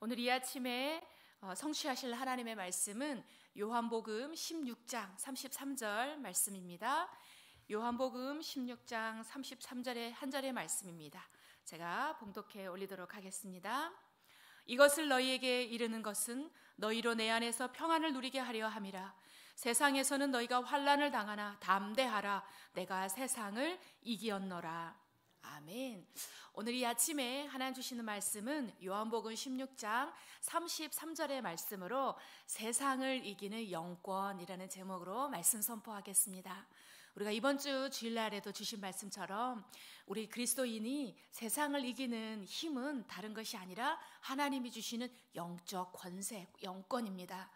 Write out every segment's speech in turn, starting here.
오늘 이 아침에 어, 성취하실 하나님의 말씀은 요한복음 16장 33절 말씀입니다. 요한복음 16장 33절의 한 절의 말씀입니다. 제가 봉독해 올리도록 하겠습니다. 이것을 너희에게 이르는 것은 너희로 내 안에서 평안을 누리게 하려 함이라. 세상에서는 너희가 환란을 당하나 담대하라. 내가 세상을 이기었노라. 아멘. 오늘 이 아침에 하나님 주시는 말씀은 요한복음 16장 33절의 말씀으로 세상을 이기는 영권이라는 제목으로 말씀 선포하겠습니다. 우리가 이번 주 주일날에도 주신 말씀처럼 우리 그리스도인이 세상을 이기는 힘은 다른 것이 아니라 하나님이 주시는 영적 권세, 영권입니다.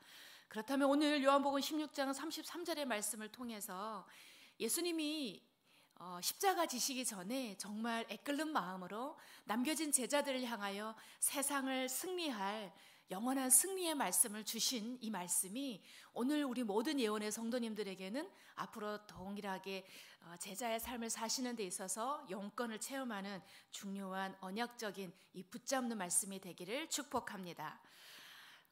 그렇다면 오늘 요한복음 16장 33절의 말씀을 통해서 예수님이 어, 십자가 지시기 전에 정말 애끓는 마음으로 남겨진 제자들을 향하여 세상을 승리할 영원한 승리의 말씀을 주신 이 말씀이 오늘 우리 모든 예원의 성도님들에게는 앞으로 동일하게 어, 제자의 삶을 사시는 데 있어서 영권을 체험하는 중요한 언약적인 이 붙잡는 말씀이 되기를 축복합니다.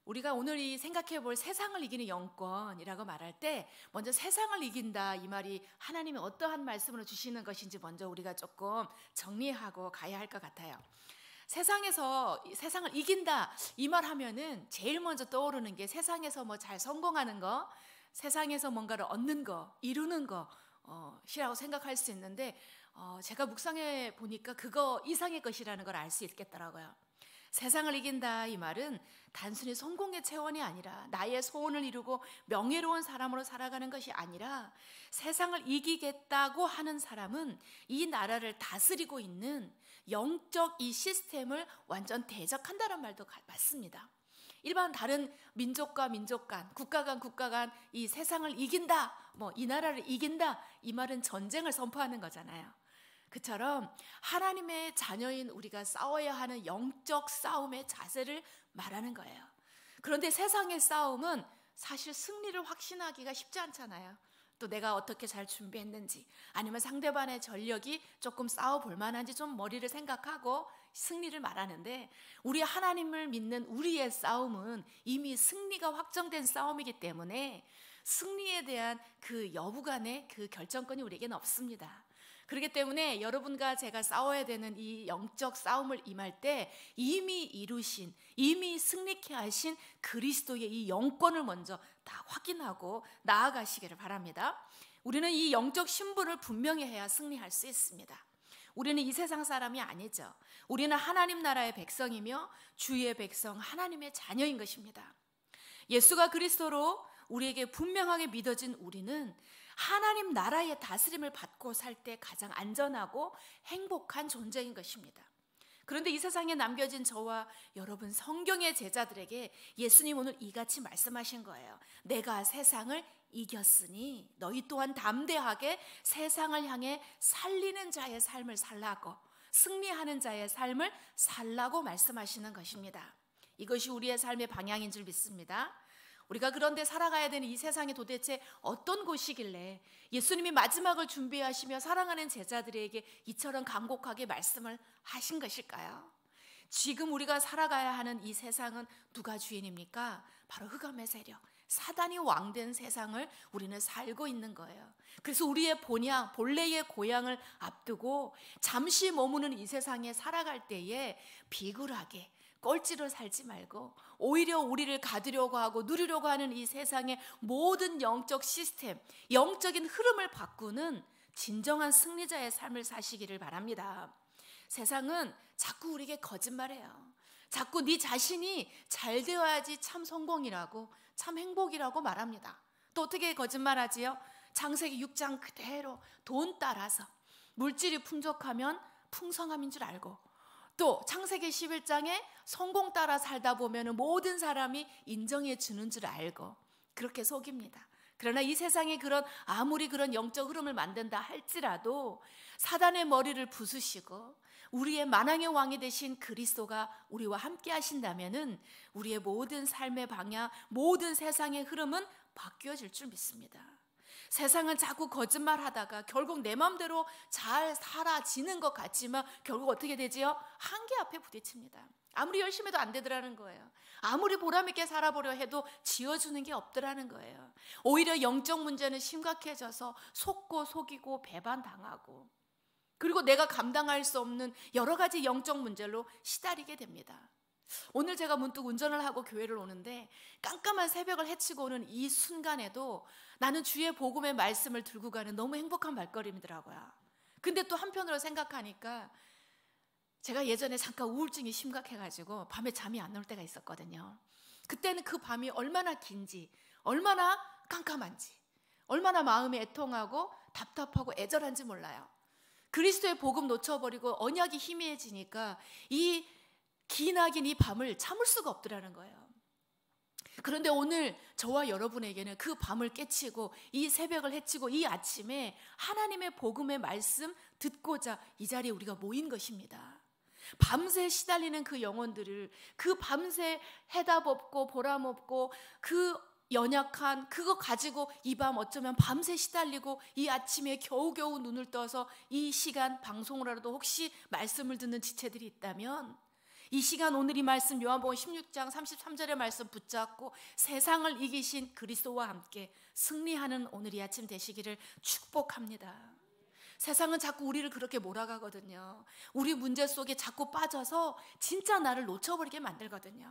우리가 오늘 이 생각해 볼 세상을 이기는 영권이라고 말할 때 먼저 세상을 이긴다 이 말이 하나님이 어떠한 말씀으로 주시는 것인지 먼저 우리가 조금 정리하고 가야 할 것 같아요. 세상에서 세상을 이긴다 이 말 하면은 제일 먼저 떠오르는 게 세상에서 뭐 잘 성공하는 거, 세상에서 뭔가를 얻는 거, 이루는 거 어, 시라고 생각할 수 있는데 어, 제가 묵상해 보니까 그거 이상의 것이라는 걸 알 수 있겠더라고요. 세상을 이긴다 이 말은 단순히 성공의 체원이 아니라 나의 소원을 이루고 명예로운 사람으로 살아가는 것이 아니라 세상을 이기겠다고 하는 사람은 이 나라를 다스리고 있는 영적 이 시스템을 완전 대적한다는 말도 맞습니다. 일반 다른 민족과 민족 간, 국가 간 국가 간이 세상을 이긴다, 뭐 이 나라를 이긴다 이 말은 전쟁을 선포하는 거잖아요. 그처럼 하나님의 자녀인 우리가 싸워야 하는 영적 싸움의 자세를 말하는 거예요. 그런데 세상의 싸움은 사실 승리를 확신하기가 쉽지 않잖아요. 또 내가 어떻게 잘 준비했는지 아니면 상대방의 전력이 조금 싸워볼 만한지 좀 머리를 생각하고 승리를 말하는데 우리 하나님을 믿는 우리의 싸움은 이미 승리가 확정된 싸움이기 때문에 승리에 대한 그 여부간의 그 결정권이 우리에게는 없습니다. 그렇기 때문에 여러분과 제가 싸워야 되는 이 영적 싸움을 임할 때 이미 이루신, 이미 승리케 하신 그리스도의 이 영권을 먼저 다 확인하고 나아가시기를 바랍니다. 우리는 이 영적 신분을 분명히 해야 승리할 수 있습니다. 우리는 이 세상 사람이 아니죠. 우리는 하나님 나라의 백성이며 주의 백성 하나님의 자녀인 것입니다. 예수가 그리스도로 우리에게 분명하게 믿어진 우리는 하나님 나라의 다스림을 받고 살 때 가장 안전하고 행복한 존재인 것입니다. 그런데 이 세상에 남겨진 저와 여러분 성경의 제자들에게 예수님 오늘 이같이 말씀하신 거예요. 내가 세상을 이겼으니 너희 또한 담대하게 세상을 향해 살리는 자의 삶을 살라고 승리하는 자의 삶을 살라고 말씀하시는 것입니다. 이것이 우리의 삶의 방향인 줄 믿습니다. 우리가 그런데 살아가야 되는 이 세상이 도대체 어떤 곳이길래 예수님이 마지막을 준비하시며 사랑하는 제자들에게 이처럼 간곡하게 말씀을 하신 것일까요? 지금 우리가 살아가야 하는 이 세상은 누가 주인입니까? 바로 흑암의 세력. 사단이 왕된 세상을 우리는 살고 있는 거예요. 그래서 우리의 본향, 본래의 고향을 앞두고 잠시 머무는 이 세상에 살아갈 때에 비굴하게 꼴찌로 살지 말고 오히려 우리를 가두려고 하고 누리려고 하는 이 세상의 모든 영적 시스템, 영적인 흐름을 바꾸는 진정한 승리자의 삶을 사시기를 바랍니다. 세상은 자꾸 우리에게 거짓말해요. 자꾸 네 자신이 잘 되어야지 참 성공이라고 참 행복이라고 말합니다. 또 어떻게 거짓말하지요? 장세기 6장 그대로 돈 따라서 물질이 풍족하면 풍성함인 줄 알고 또 창세기 11장에 성공 따라 살다 보면 모든 사람이 인정해 주는 줄 알고 그렇게 속입니다. 그러나 이 세상이 그런 아무리 그런 영적 흐름을 만든다 할지라도 사단의 머리를 부수시고 우리의 만왕의 왕이 되신 그리스도가 우리와 함께 하신다면은 우리의 모든 삶의 방향, 모든 세상의 흐름은 바뀌어질 줄 믿습니다. 세상은 자꾸 거짓말하다가 결국 내 마음대로 잘 살아지는 것 같지만 결국 어떻게 되지요? 한계 앞에 부딪힙니다. 아무리 열심히 해도 안 되더라는 거예요. 아무리 보람있게 살아보려 해도 지어주는 게 없더라는 거예요. 오히려 영적 문제는 심각해져서 속고 속이고 배반당하고 그리고 내가 감당할 수 없는 여러 가지 영적 문제로 시달리게 됩니다. 오늘 제가 문득 운전을 하고 교회를 오는데 깜깜한 새벽을 헤치고 오는 이 순간에도 나는 주의 복음의 말씀을 들고 가는 너무 행복한 발걸음이더라고요. 근데 또 한편으로 생각하니까 제가 예전에 잠깐 우울증이 심각해가지고 밤에 잠이 안 올 때가 있었거든요. 그때는 그 밤이 얼마나 긴지, 얼마나 깜깜한지, 얼마나 마음이 애통하고 답답하고 애절한지 몰라요. 그리스도의 복음 놓쳐버리고 언약이 희미해지니까 이 기나긴 이 밤을 참을 수가 없더라는 거예요. 그런데 오늘 저와 여러분에게는 그 밤을 깨치고 이 새벽을 해치고 이 아침에 하나님의 복음의 말씀 듣고자 이 자리에 우리가 모인 것입니다. 밤새 시달리는 그 영혼들을 그 밤새 해답 없고 보람 없고 그 연약한 그거 가지고 이 밤 어쩌면 밤새 시달리고 이 아침에 겨우겨우 눈을 떠서 이 시간 방송으로라도 혹시 말씀을 듣는 지체들이 있다면 이 시간 오늘 이 말씀 요한복음 16장 33절의 말씀 붙잡고 세상을 이기신 그리스도와 함께 승리하는 오늘 이 아침 되시기를 축복합니다. 세상은 자꾸 우리를 그렇게 몰아가거든요. 우리 문제 속에 자꾸 빠져서 진짜 나를 놓쳐버리게 만들거든요.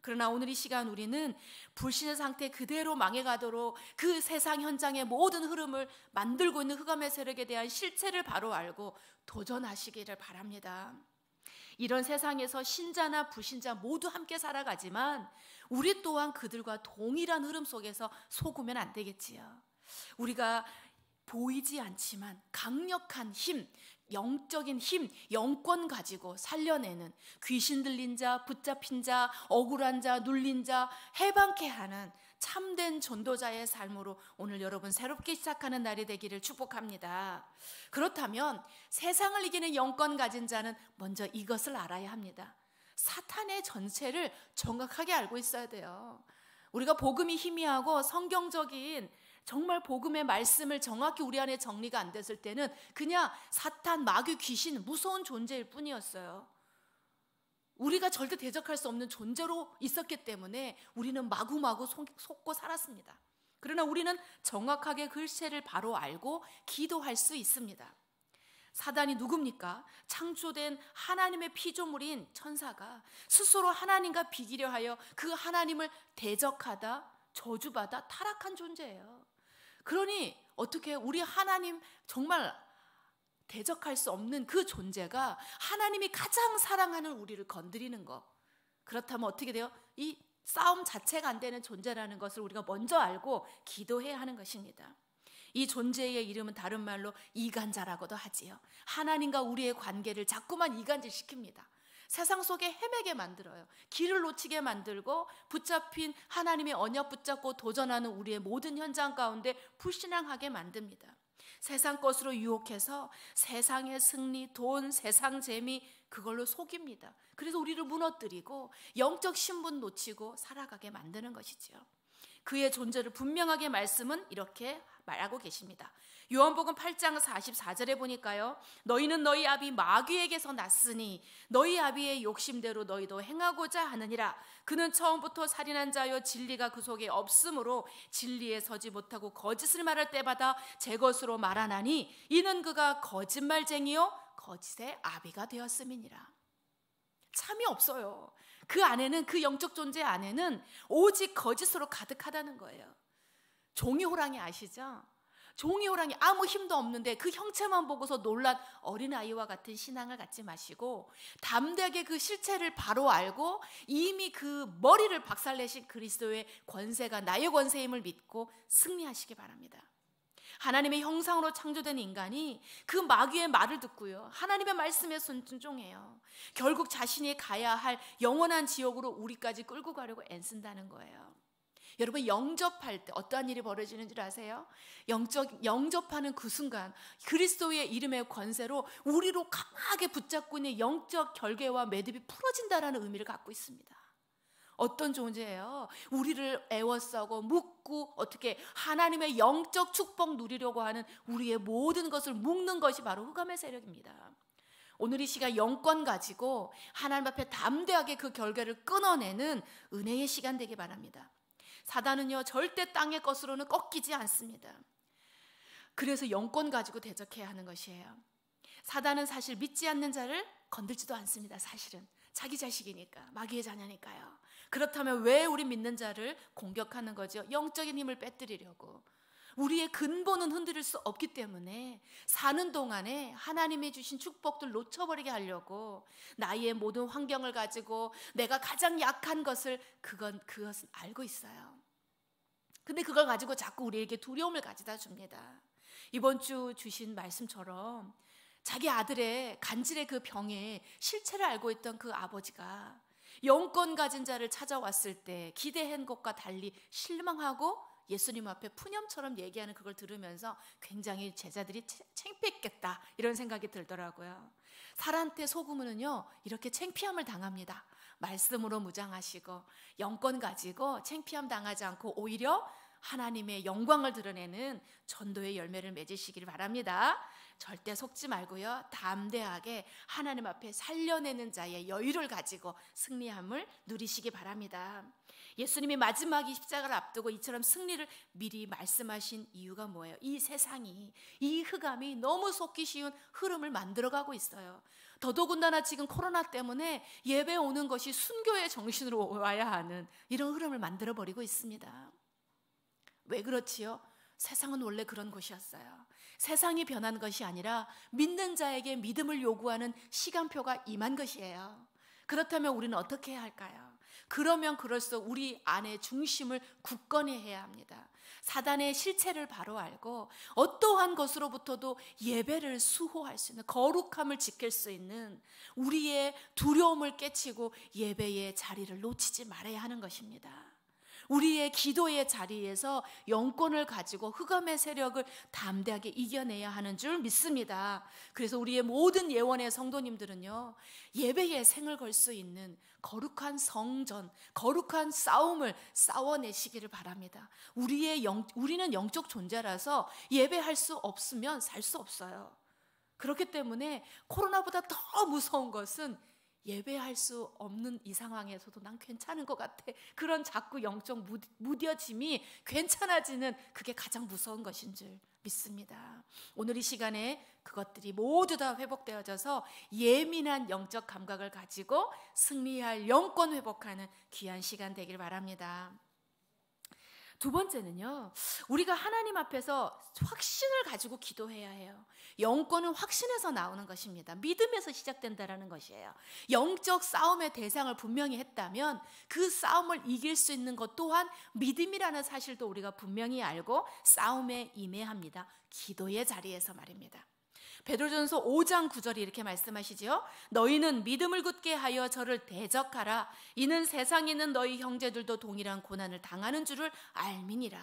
그러나 오늘 이 시간 우리는 불신의 상태 그대로 망해가도록 그 세상 현장의 모든 흐름을 만들고 있는 흑암의 세력에 대한 실체를 바로 알고 도전하시기를 바랍니다. 이런 세상에서 신자나 부신자 모두 함께 살아가지만 우리 또한 그들과 동일한 흐름 속에서 속으면 안 되겠지요. 우리가 보이지 않지만 강력한 힘, 영적인 힘, 영권 가지고 살려내는 귀신 들린 자, 붙잡힌 자, 억울한 자, 눌린 자, 해방케 하는 참된 전도자의 삶으로 오늘 여러분 새롭게 시작하는 날이 되기를 축복합니다. 그렇다면 세상을 이기는 영권 가진 자는 먼저 이것을 알아야 합니다. 사탄의 전체를 정확하게 알고 있어야 돼요. 우리가 복음이 희미하고 성경적인 정말 복음의 말씀을 정확히 우리 안에 정리가 안 됐을 때는 그냥 사탄, 마귀, 귀신 무서운 존재일 뿐이었어요. 우리가 절대 대적할 수 없는 존재로 있었기 때문에 우리는 마구마구 속고 살았습니다. 그러나 우리는 정확하게 글씨를 그 바로 알고 기도할 수 있습니다. 사단이 누굽니까? 창조된 하나님의 피조물인 천사가 스스로 하나님과 비기려 하여 그 하나님을 대적하다, 저주받아 타락한 존재예요. 그러니 어떻게 우리 하나님 정말 대적할 수 없는 그 존재가 하나님이 가장 사랑하는 우리를 건드리는 것. 그렇다면 어떻게 돼요? 이 싸움 자체가 안 되는 존재라는 것을 우리가 먼저 알고 기도해야 하는 것입니다. 이 존재의 이름은 다른 말로 이간자라고도 하지요. 하나님과 우리의 관계를 자꾸만 이간질시킵니다. 세상 속에 헤매게 만들어요. 길을 놓치게 만들고 붙잡힌 하나님의 언약 붙잡고 도전하는 우리의 모든 현장 가운데 불신앙하게 만듭니다. 세상 것으로 유혹해서 세상의 승리, 돈, 세상 재미 그걸로 속입니다. 그래서 우리를 무너뜨리고 영적 신분 놓치고 살아가게 만드는 것이지요. 그의 존재를 분명하게 말씀은 이렇게 말하고 계십니다. 요한복음 8장 44절에 보니까요. 너희는 너희 아비 마귀에게서 났으니 너희 아비의 욕심대로 너희도 행하고자 하느니라. 그는 처음부터 살인한 자여 진리가 그 속에 없으므로 진리에 서지 못하고 거짓을 말할 때마다 제 것으로 말하나니 이는 그가 거짓말쟁이요 거짓의 아비가 되었음이니라. 참이 없어요. 그 안에는 그 영적 존재 안에는 오직 거짓으로 가득하다는 거예요. 종이 호랑이 아시죠? 종이 호랑이 아무 힘도 없는데 그 형체만 보고서 놀란 어린아이와 같은 신앙을 갖지 마시고 담대하게 그 실체를 바로 알고 이미 그 머리를 박살내신 그리스도의 권세가 나의 권세임을 믿고 승리하시기 바랍니다. 하나님의 형상으로 창조된 인간이 그 마귀의 말을 듣고요. 하나님의 말씀에 순종해요. 결국 자신이 가야 할 영원한 지옥으로 우리까지 끌고 가려고 애쓴다는 거예요. 여러분 영접할 때 어떠한 일이 벌어지는 줄 아세요? 영적 영접하는 그 순간 그리스도의 이름의 권세로 우리로 강하게 붙잡고 있는 영적 결계와 매듭이 풀어진다라는 의미를 갖고 있습니다. 어떤 존재예요? 우리를 애워싸고 묶고 어떻게 하나님의 영적 축복 누리려고 하는 우리의 모든 것을 묶는 것이 바로 흑암의 세력입니다. 오늘 이 시간 영권 가지고 하나님 앞에 담대하게 그결계를 끊어내는 은혜의 시간 되길 바랍니다. 사단은요, 절대 땅의 것으로는 꺾이지 않습니다. 그래서 영권 가지고 대적해야 하는 것이에요. 사단은 사실 믿지 않는 자를 건들지도 않습니다, 사실은. 자기 자식이니까, 마귀의 자녀니까요. 그렇다면 왜 우리 믿는 자를 공격하는 거죠? 영적인 힘을 빼뜨리려고. 우리의 근본은 흔들릴 수 없기 때문에 사는 동안에 하나님의 주신 축복들 놓쳐버리게 하려고 나의 모든 환경을 가지고 내가 가장 약한 것을 그건 그것은 알고 있어요. 근데 그걸 가지고 자꾸 우리에게 두려움을 가져다 줍니다. 이번 주 주신 말씀처럼 자기 아들의 간질의 그 병에 실체를 알고 있던 그 아버지가 영권 가진 자를 찾아왔을 때 기대한 것과 달리 실망하고 예수님 앞에 푸념처럼 얘기하는 그걸 들으면서 굉장히 제자들이 챙피했겠다 이런 생각이 들더라고요. 사란테 소금은요 이렇게 챙피함을 당합니다. 말씀으로 무장하시고 영권 가지고 챙피함 당하지 않고 오히려 하나님의 영광을 드러내는 전도의 열매를 맺으시길 바랍니다. 절대 속지 말고요. 담대하게 하나님 앞에 살려내는 자의 여유를 가지고 승리함을 누리시기 바랍니다. 예수님이 마지막 이 십자가를 앞두고 이처럼 승리를 미리 말씀하신 이유가 뭐예요? 이 세상이 이 흑암이 너무 속기 쉬운 흐름을 만들어가고 있어요. 더더군다나 지금 코로나 때문에 예배 오는 것이 순교의 정신으로 와야 하는 이런 흐름을 만들어 버리고 있습니다. 왜 그렇지요? 세상은 원래 그런 곳이었어요. 세상이 변한 것이 아니라 믿는 자에게 믿음을 요구하는 시간표가 임한 것이에요. 그렇다면 우리는 어떻게 해야 할까요? 그러면 그럴수록 우리 안의 중심을 굳건히 해야 합니다. 사단의 실체를 바로 알고 어떠한 것으로부터도 예배를 수호할 수 있는 거룩함을 지킬 수 있는 우리의 두려움을 깨치고 예배의 자리를 놓치지 말아야 하는 것입니다. 우리의 기도의 자리에서 영권을 가지고 흑암의 세력을 담대하게 이겨내야 하는 줄 믿습니다. 그래서 우리의 모든 예원의 성도님들은요, 예배에 생을 걸 수 있는 거룩한 성전, 거룩한 싸움을 싸워내시기를 바랍니다. 우리의 영, 우리는 영적 존재라서 예배할 수 없으면 살 수 없어요. 그렇기 때문에 코로나보다 더 무서운 것은 예배할 수 없는 이 상황에서도 난 괜찮은 것 같아. 그런 자꾸 영적 무뎌짐이 괜찮아지는 그게 가장 무서운 것인 줄 믿습니다. 오늘 이 시간에 그것들이 모두 다 회복되어져서 예민한 영적 감각을 가지고 승리할 영권 회복하는 귀한 시간 되길 바랍니다. 두 번째는요, 우리가 하나님 앞에서 확신을 가지고 기도해야 해요. 영권은 확신에서 나오는 것입니다. 믿음에서 시작된다라는 것이에요. 영적 싸움의 대상을 분명히 했다면 그 싸움을 이길 수 있는 것 또한 믿음이라는 사실도 우리가 분명히 알고 싸움에 임해합니다. 야 기도의 자리에서 말입니다. 베드로전서 5장 9절이 이렇게 말씀하시지요. 너희는 믿음을 굳게 하여 저를 대적하라. 이는 세상에 있는 너희 형제들도 동일한 고난을 당하는 줄을 알미니라.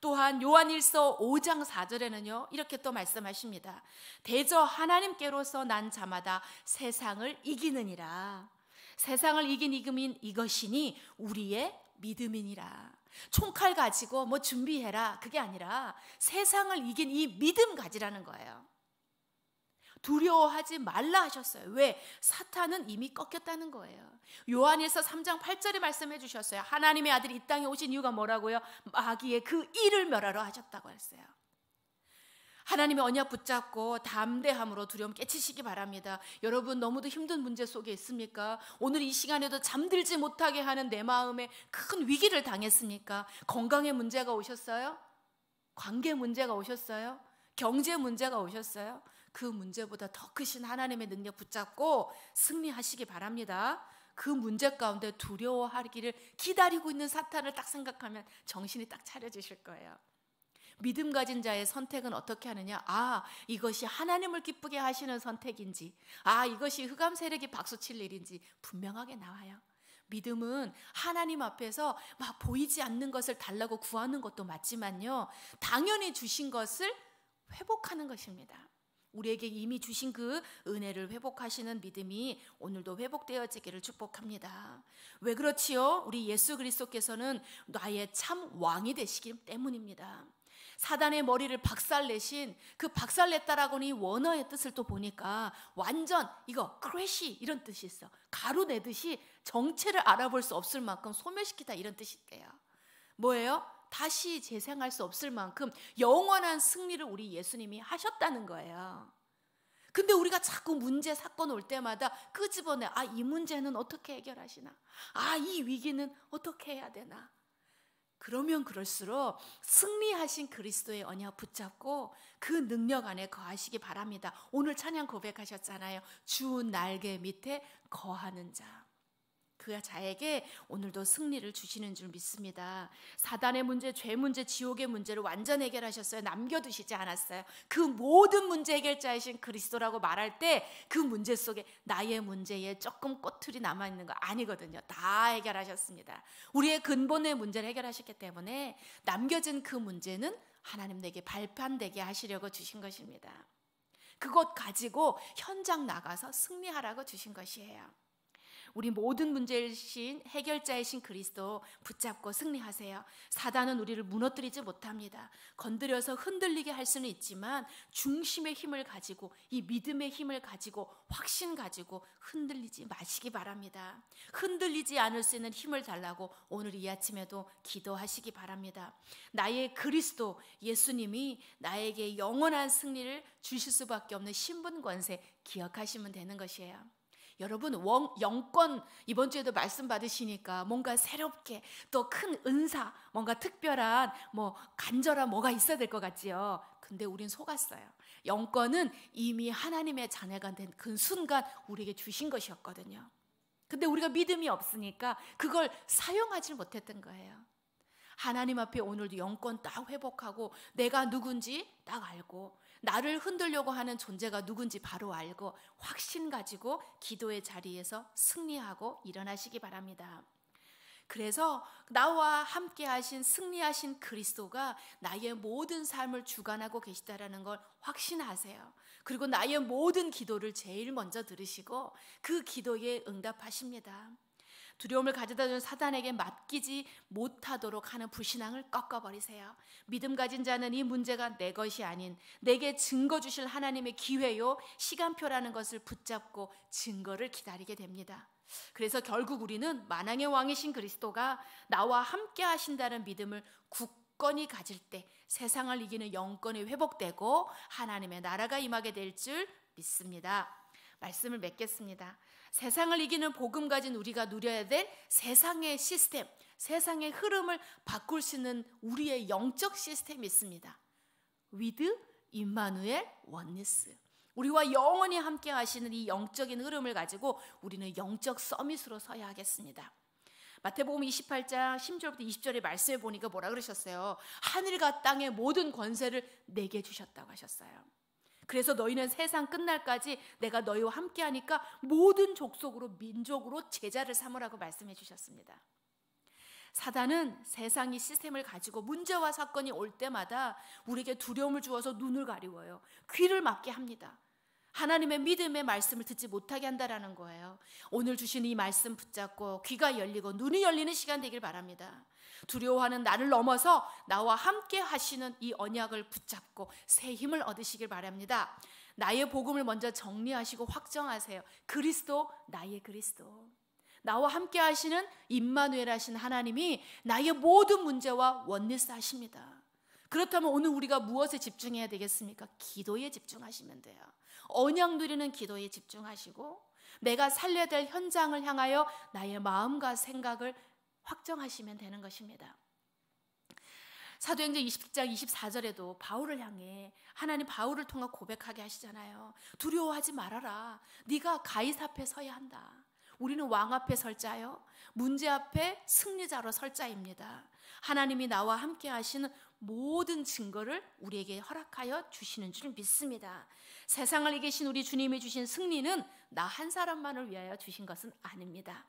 또한 요한일서 5장 4절에는요. 이렇게 또 말씀하십니다. 대저 하나님께로서 난 자마다 세상을 이기느니라. 세상을 이긴 이금인 이것이니 우리의 믿음이니라. 총칼 가지고 뭐 준비해라. 그게 아니라 세상을 이긴 이 믿음 가지라는 거예요. 두려워하지 말라 하셨어요. 왜? 사탄은 이미 꺾였다는 거예요. 요한일서 3장 8절에 말씀해 주셨어요. 하나님의 아들이 이 땅에 오신 이유가 뭐라고요? 마귀의 그 일을 멸하러 하셨다고 했어요. 하나님의 언약 붙잡고 담대함으로 두려움 깨치시기 바랍니다. 여러분 너무도 힘든 문제 속에 있습니까? 오늘 이 시간에도 잠들지 못하게 하는 내 마음에 큰 위기를 당했습니까? 건강에 문제가 오셨어요? 관계 문제가 오셨어요? 경제 문제가 오셨어요? 그 문제보다 더 크신 하나님의 능력 붙잡고 승리하시기 바랍니다. 그 문제 가운데 두려워하기를 기다리고 있는 사탄을 딱 생각하면 정신이 딱 차려지실 거예요. 믿음 가진 자의 선택은 어떻게 하느냐? 아, 이것이 하나님을 기쁘게 하시는 선택인지, 아, 이것이 흑암 세력이 박수 칠 일인지 분명하게 나와요. 믿음은 하나님 앞에서 막 보이지 않는 것을 달라고 구하는 것도 맞지만요. 당연히 주신 것을 회복하는 것입니다. 우리에게 이미 주신 그 은혜를 회복하시는 믿음이 오늘도 회복되어지기를 축복합니다. 왜 그렇지요? 우리 예수 그리스도께서는 나의 참 왕이 되시기 때문입니다. 사단의 머리를 박살내신 그 박살냈다라고는 원어의 뜻을 또 보니까 완전 이거 크래시 이런 뜻이 있어. 가루내듯이 정체를 알아볼 수 없을 만큼 소멸시키다 이런 뜻이 있대요. 뭐예요? 다시 재생할 수 없을 만큼 영원한 승리를 우리 예수님이 하셨다는 거예요. 근데 우리가 자꾸 문제 사건 올 때마다 그 집어내 아이 문제는 어떻게 해결하시나 아 이 위기는 어떻게 해야 되나 그러면 그럴수록 승리하신 그리스도의 언약 붙잡고 그 능력 안에 거하시기 바랍니다. 오늘 찬양 고백하셨잖아요. 주 날개 밑에 거하는 자. 그 자에게 오늘도 승리를 주시는 줄 믿습니다. 사단의 문제, 죄 문제, 지옥의 문제를 완전 해결하셨어요. 남겨두시지 않았어요. 그 모든 문제 해결자이신 그리스도라고 말할 때 그 문제 속에 나의 문제에 조금 꼬투리 남아 있는 거 아니거든요. 다 해결하셨습니다. 우리의 근본의 문제를 해결하셨기 때문에 남겨진 그 문제는 하나님 내게 발판되게 하시려고 주신 것입니다. 그것 가지고 현장 나가서 승리하라고 주신 것이에요. 우리 모든 문제이신 해결자이신 그리스도 붙잡고 승리하세요. 사단은 우리를 무너뜨리지 못합니다. 건드려서 흔들리게 할 수는 있지만 중심의 힘을 가지고 이 믿음의 힘을 가지고 확신 가지고 흔들리지 마시기 바랍니다. 흔들리지 않을 수 있는 힘을 달라고 오늘 이 아침에도 기도하시기 바랍니다. 나의 그리스도 예수님이 나에게 영원한 승리를 주실 수밖에 없는 신분 권세 기억하시면 되는 것이에요. 여러분 영권 이번 주에도 말씀 받으시니까 뭔가 새롭게 또 큰 은사 뭔가 특별한 뭐 간절한 뭐가 있어야 될 것 같지요. 근데 우린 속았어요. 영권은 이미 하나님의 자녀가 된 그 순간 우리에게 주신 것이었거든요. 근데 우리가 믿음이 없으니까 그걸 사용하지 못했던 거예요. 하나님 앞에 오늘도 영권 딱 회복하고 내가 누군지 딱 알고 나를 흔들려고 하는 존재가 누군지 바로 알고 확신 가지고 기도의 자리에서 승리하고 일어나시기 바랍니다. 그래서 나와 함께 하신 승리하신 그리스도가 나의 모든 삶을 주관하고 계시다라는 걸 확신하세요. 그리고 나의 모든 기도를 제일 먼저 들으시고 그 기도에 응답하십니다. 두려움을 가져다 준 사단에게 맡기지 못하도록 하는 불신앙을 꺾어버리세요. 믿음 가진 자는 이 문제가 내 것이 아닌 내게 증거 주실 하나님의 기회요, 시간표라는 것을 붙잡고 증거를 기다리게 됩니다. 그래서 결국 우리는 만왕의 왕이신 그리스도가 나와 함께 하신다는 믿음을 굳건히 가질 때 세상을 이기는 영권이 회복되고 하나님의 나라가 임하게 될 줄 믿습니다. 말씀을 맺겠습니다. 세상을 이기는 복음 가진 우리가 누려야 될 세상의 시스템, 세상의 흐름을 바꿀 수 있는 우리의 영적 시스템이 있습니다. 위드 임마누엘 원니스. 우리와 영원히 함께 하시는 이 영적인 흐름을 가지고 우리는 영적 서밋으로 서야 하겠습니다. 마태복음 28장 10절부터 20절의 말씀을 보니까 뭐라 그러셨어요? 하늘과 땅의 모든 권세를 내게 주셨다고 하셨어요. 그래서 너희는 세상 끝날까지 내가 너희와 함께 하니까 모든 족속으로 민족으로 제자를 삼으라고 말씀해 주셨습니다. 사단은 세상이 시스템을 가지고 문제와 사건이 올 때마다 우리에게 두려움을 주어서 눈을 가리워요. 귀를 막게 합니다. 하나님의 믿음의 말씀을 듣지 못하게 한다라는 거예요. 오늘 주신 이 말씀 붙잡고 귀가 열리고 눈이 열리는 시간 되길 바랍니다. 두려워하는 나를 넘어서 나와 함께 하시는 이 언약을 붙잡고 새 힘을 얻으시길 바랍니다. 나의 복음을 먼저 정리하시고 확정하세요. 그리스도 나의 그리스도. 나와 함께 하시는 임마누엘 하신 하나님이 나의 모든 문제와 원리스 하십니다. 그렇다면 오늘 우리가 무엇에 집중해야 되겠습니까? 기도에 집중하시면 돼요. 언약 누리는 기도에 집중하시고 내가 살려야 될 현장을 향하여 나의 마음과 생각을 확정하시면 되는 것입니다. 사도행전 20장 24절에도 바울을 향해 하나님 바울을 통해 고백하게 하시잖아요. 두려워하지 말아라. 네가 가이사 앞에 서야 한다. 우리는 왕 앞에 설 자요. 문제 앞에 승리자로 설 자입니다. 하나님이 나와 함께 하시는 모든 증거를 우리에게 허락하여 주시는 줄 믿습니다. 세상을 이기신 우리 주님이 주신 승리는 나 한 사람만을 위하여 주신 것은 아닙니다.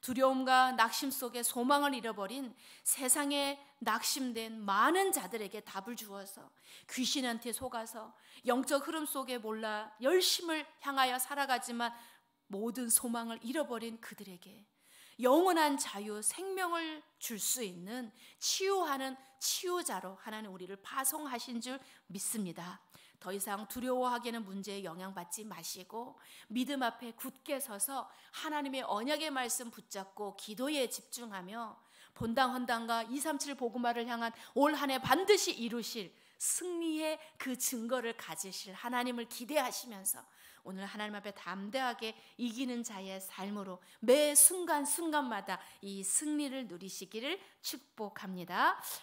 두려움과 낙심 속에 소망을 잃어버린 세상에 낙심된 많은 자들에게 답을 주어서 귀신한테 속아서 영적 흐름 속에 몰라 열심을 향하여 살아가지만 모든 소망을 잃어버린 그들에게 영원한 자유 생명을 줄 수 있는 치유하는 치유자로 하나님 우리를 파송하신 줄 믿습니다. 더 이상 두려워하기는 문제에 영향받지 마시고 믿음 앞에 굳게 서서 하나님의 언약의 말씀 붙잡고 기도에 집중하며 본당 헌당과 237 보구마를 향한 올한해 반드시 이루실 승리의 그 증거를 가지실 하나님을 기대하시면서 오늘 하나님 앞에 담대하게 이기는 자의 삶으로 매 순간 순간마다 이 승리를 누리시기를 축복합니다.